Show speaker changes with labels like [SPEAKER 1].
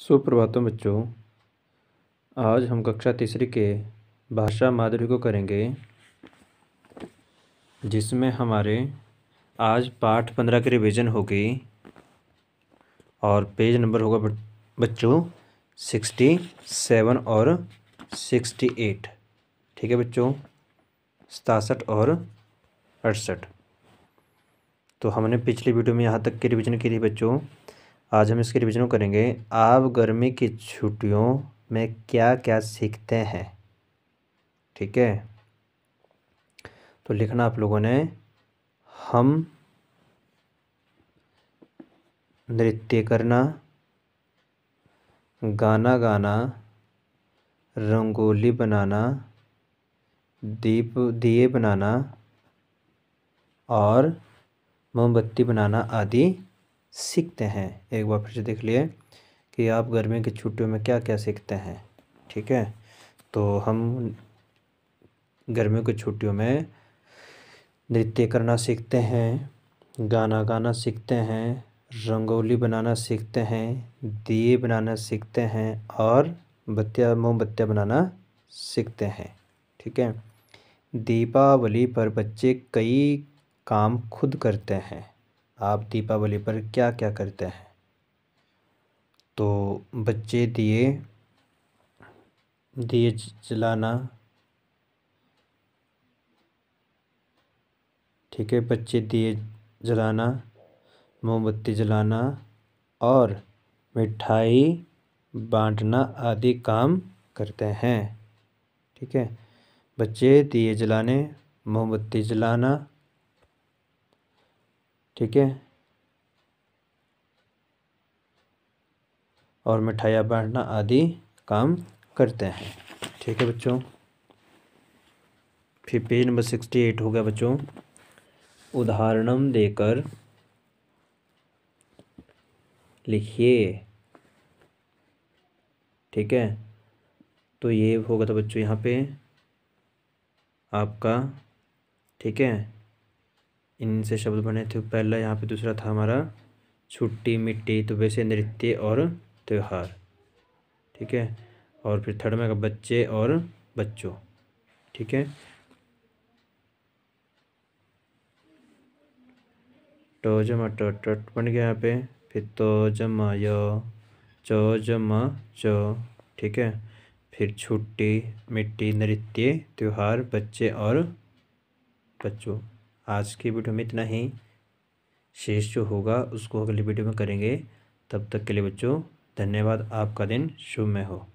[SPEAKER 1] सुप्रभातों बच्चों आज हम कक्षा तीसरी के भाषा माधुरी को करेंगे जिसमें हमारे आज पाठ पंद्रह की रिवीजन होगी और पेज नंबर होगा बच्चों सिक्सटी सेवन और सिक्सटी एट ठीक है बच्चों सतासठ और अड़सठ तो हमने पिछली वीडियो में यहाँ तक के रिवीजन के लिए बच्चों आज हम इसके रिविजन करेंगे आप गर्मी की छुट्टियों में क्या क्या सीखते हैं ठीक है तो लिखना आप लोगों ने हम नृत्य करना गाना गाना रंगोली बनाना दीप दिए बनाना और मोमबत्ती बनाना आदि सीखते हैं एक बार फिर से देख लिए कि आप गर्मी की छुट्टियों में क्या क्या सीखते हैं ठीक है तो हम गर्मियों की छुट्टियों में नृत्य करना सीखते हैं गाना गाना सीखते हैं रंगोली बनाना सीखते हैं दिए बनाना सीखते हैं और बत्तियाँ मोमबत्तियाँ बनाना सीखते हैं ठीक है दीपावली पर बच्चे कई काम खुद करते हैं आप दीपावली पर क्या क्या करते हैं तो बच्चे दिए दिए जलाना ठीक है बच्चे दिए जलाना मोमबत्ती जलाना और मिठाई बांटना आदि काम करते हैं ठीक है बच्चे दिए जलाने मोमबत्ती जलाना ठीक है और मिठाइयाँ बांटना आदि काम करते हैं ठीक है बच्चों फिर पेज नंबर सिक्सटी एट हो गया बच्चों उदाहरण देकर लिखिए ठीक है तो ये होगा था तो बच्चों यहाँ पे आपका ठीक है इनसे शब्द बने थे पहला यहाँ पे दूसरा था हमारा छुट्टी मिट्टी तो वैसे नृत्य और त्यौहार ठीक है और फिर थर्ड में का बच्चे और बच्चों ठीक है टो तो जमा टो तो, टट तो, बन गया यहाँ पे फिर तो जमा यो चो जमा चो ठीक है फिर छुट्टी मिट्टी नृत्य त्यौहार बच्चे और बच्चों आज की वीडियो में इतना ही शेष जो होगा उसको अगली वीडियो में करेंगे तब तक के लिए बच्चों धन्यवाद आपका दिन शुभ में हो